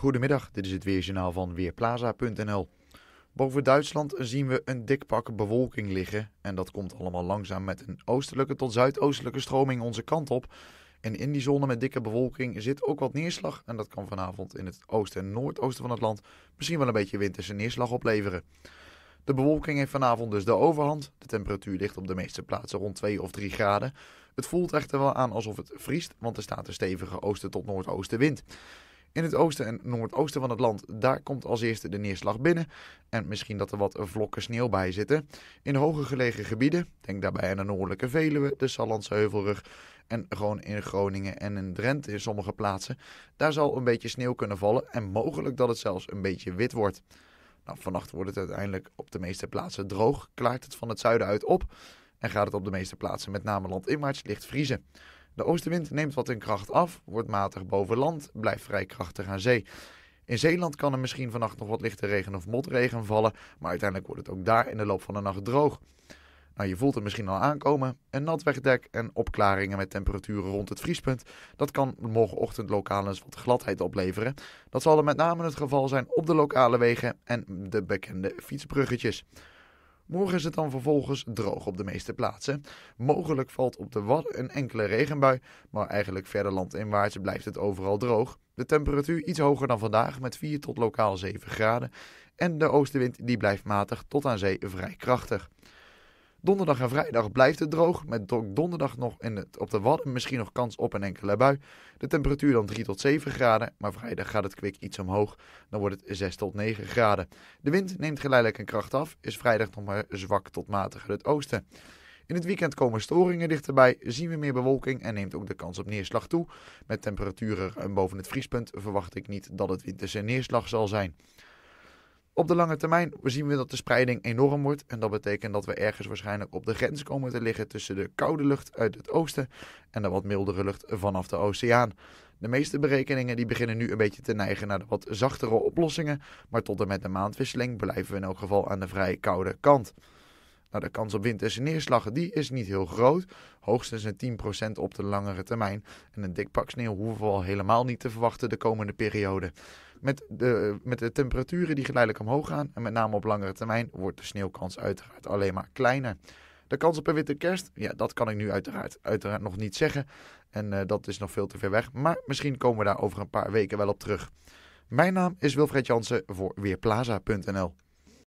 Goedemiddag, dit is het Weerjournaal van Weerplaza.nl. Boven Duitsland zien we een dik pak bewolking liggen. En dat komt allemaal langzaam met een oostelijke tot zuidoostelijke stroming onze kant op. En in die zone met dikke bewolking zit ook wat neerslag. En dat kan vanavond in het oosten en noordoosten van het land misschien wel een beetje winterse neerslag opleveren. De bewolking heeft vanavond dus de overhand. De temperatuur ligt op de meeste plaatsen rond 2 of 3 graden. Het voelt echter wel aan alsof het vriest, want er staat een stevige oosten tot wind. In het oosten en noordoosten van het land, daar komt als eerste de neerslag binnen. En misschien dat er wat vlokken sneeuw bij zitten. In hoger gelegen gebieden, denk daarbij aan de noordelijke Veluwe, de Sallandse Heuvelrug en gewoon in Groningen en in Drenthe in sommige plaatsen. Daar zal een beetje sneeuw kunnen vallen en mogelijk dat het zelfs een beetje wit wordt. Nou, vannacht wordt het uiteindelijk op de meeste plaatsen droog, klaart het van het zuiden uit op en gaat het op de meeste plaatsen, met name landinwaarts, licht vriezen. De oostenwind neemt wat in kracht af, wordt matig boven land, blijft vrij krachtig aan zee. In Zeeland kan er misschien vannacht nog wat lichte regen of motregen vallen, maar uiteindelijk wordt het ook daar in de loop van de nacht droog. Nou, je voelt het misschien al aankomen. Een nat wegdek en opklaringen met temperaturen rond het vriespunt. Dat kan morgenochtend lokaal eens wat gladheid opleveren. Dat zal er met name het geval zijn op de lokale wegen en de bekende fietsbruggetjes. Morgen is het dan vervolgens droog op de meeste plaatsen. Mogelijk valt op de Wadden een enkele regenbui, maar eigenlijk verder landinwaarts blijft het overal droog. De temperatuur iets hoger dan vandaag met 4 tot lokaal 7 graden en de oostenwind die blijft matig tot aan zee vrij krachtig. Donderdag en vrijdag blijft het droog. Met donderdag nog in het, op de Wadden misschien nog kans op een enkele bui. De temperatuur dan 3 tot 7 graden. Maar vrijdag gaat het kwik iets omhoog. Dan wordt het 6 tot 9 graden. De wind neemt geleidelijk een kracht af. Is vrijdag nog maar zwak tot matig uit het oosten. In het weekend komen storingen dichterbij, zien we meer bewolking en neemt ook de kans op neerslag toe. Met temperaturen eh, boven het vriespunt verwacht ik niet dat het winterse neerslag zal zijn. Op de lange termijn zien we dat de spreiding enorm wordt en dat betekent dat we ergens waarschijnlijk op de grens komen te liggen tussen de koude lucht uit het oosten en de wat mildere lucht vanaf de oceaan. De meeste berekeningen die beginnen nu een beetje te neigen naar de wat zachtere oplossingen, maar tot en met de maandwisseling blijven we in elk geval aan de vrij koude kant. Nou, de kans op winterse neerslagen die is niet heel groot. Hoogstens een 10% op de langere termijn. En een dik pak sneeuw hoeven we al helemaal niet te verwachten de komende periode. Met de, met de temperaturen die geleidelijk omhoog gaan, en met name op langere termijn, wordt de sneeuwkans uiteraard alleen maar kleiner. De kans op een witte kerst, ja, dat kan ik nu uiteraard, uiteraard nog niet zeggen. En eh, dat is nog veel te ver weg. Maar misschien komen we daar over een paar weken wel op terug. Mijn naam is Wilfred Jansen voor Weerplaza.nl.